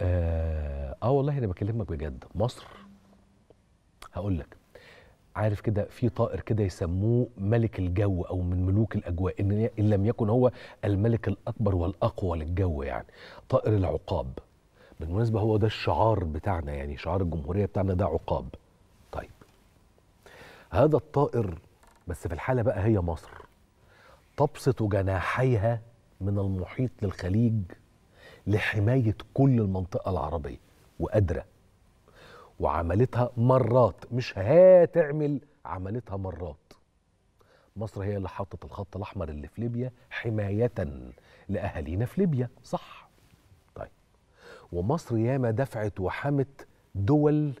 اه, آه والله انا بكلمك بجد مصر هقول لك عارف كده في طائر كده يسموه ملك الجو او من ملوك الاجواء ان لم يكن هو الملك الاكبر والاقوى للجو يعني طائر العقاب بالمناسبه هو ده الشعار بتاعنا يعني شعار الجمهوريه بتاعنا ده عقاب طيب هذا الطائر بس في الحاله بقى هي مصر تبسط جناحيها من المحيط للخليج لحماية كل المنطقة العربية وقادرة وعملتها مرات مش هتعمل عملتها مرات مصر هي اللي حطت الخط الأحمر اللي في ليبيا حماية لأهالينا في ليبيا صح طيب ومصر ياما دفعت وحمت دول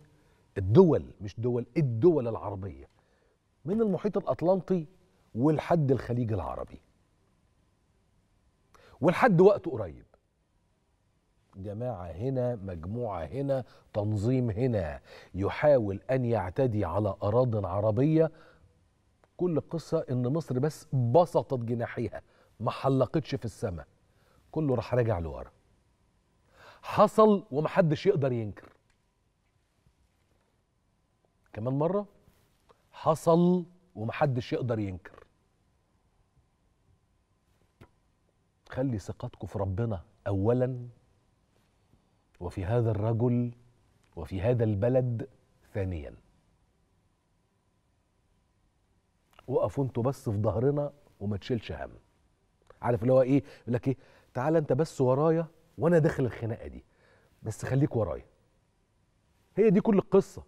الدول مش دول الدول العربية من المحيط الأطلنطي ولحد الخليج العربي ولحد وقت قريب جماعه هنا مجموعه هنا تنظيم هنا يحاول ان يعتدي على اراض عربيه كل قصه ان مصر بس بسطت جناحيها ما حلقتش في السماء كله راح راجع لورا حصل ومحدش يقدر ينكر كمان مره حصل ومحدش يقدر ينكر خلي ثقتكم في ربنا اولا وفي هذا الرجل وفي هذا البلد ثانيا وقفوا انتوا بس في ظهرنا وما تشيلش هم عارف اللي هو ايه يقول لك ايه تعالى انت بس ورايا وانا داخل الخناقه دي بس خليك ورايا هي دي كل القصه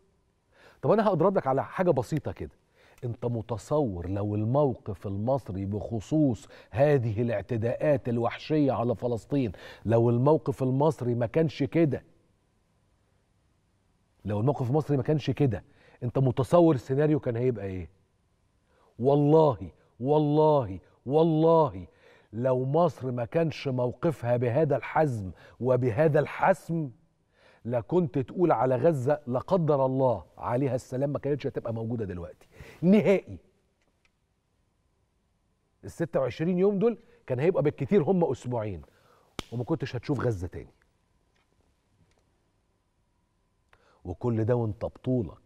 طب انا هقدر لك على حاجه بسيطه كده انت متصور لو الموقف المصري بخصوص هذه الاعتداءات الوحشية على فلسطين لو الموقف المصري ما كانش كده لو الموقف المصري ما كانش كده انت متصور السيناريو كان هيبقى ايه والله والله والله لو مصر ما كانش موقفها بهذا الحزم وبهذا الحسم لكنت تقول على غزة لا قدر الله عليها السلام ما كانتش هتبقى موجودة دلوقتي نهائي ال 26 يوم دول كان هيبقى بالكتير هم أسبوعين وما كنتش هتشوف غزة تاني وكل ده وانت بطولك